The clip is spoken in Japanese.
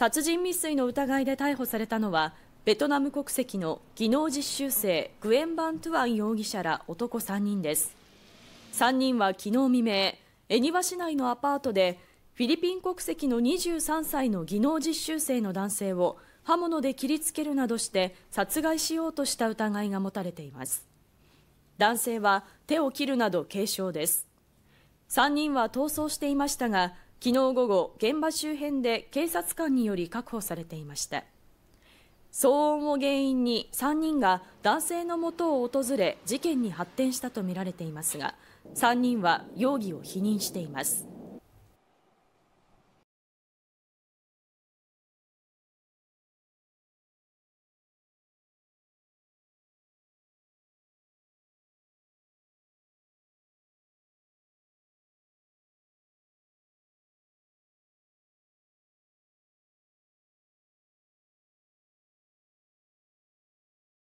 殺人未遂の疑いで逮捕されたのは、ベトナム国籍の技能実習生グエン・バン・トゥアン容疑者ら男3人です。3人は昨日未明、恵庭市内のアパートでフィリピン国籍の23歳の技能実習生の男性を刃物で切りつけるなどして殺害しようとした疑いが持たれています。男性は手を切るなど軽傷です。3人は逃走していましたが、昨日午後、現場周辺で警察官により確保されていました。騒音を原因に3人が男性のもとを訪れ事件に発展したとみられていますが3人は容疑を否認しています